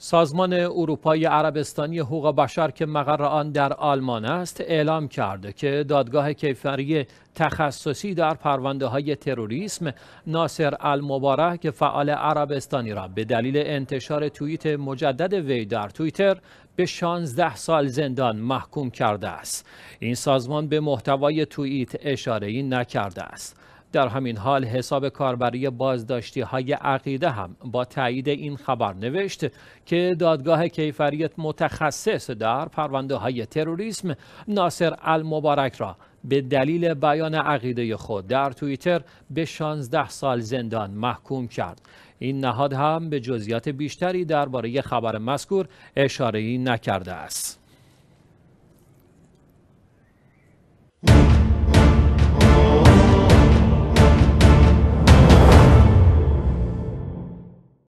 سازمان اروپای عربستانی حقوق بشر که مقر آن در آلمان است اعلام کرده که دادگاه کیفری تخصصی در پرونده های تروریسم ناصر المبارک که فعال عربستانی را به دلیل انتشار توییت مجدد وی در توییتر به 16 سال زندان محکوم کرده است این سازمان به محتوای توییت اشاره نکرده است در همین حال حساب کاربری بازداشتی های عقیده هم با تایید این خبر نوشت که دادگاه کیفریت متخصص در پرونده های تروریسم ناصر المبارک را به دلیل بیان عقیده خود در توییتر به 16 سال زندان محکوم کرد این نهاد هم به جزئیات بیشتری درباره خبر مذکور اشاره‌ای نکرده است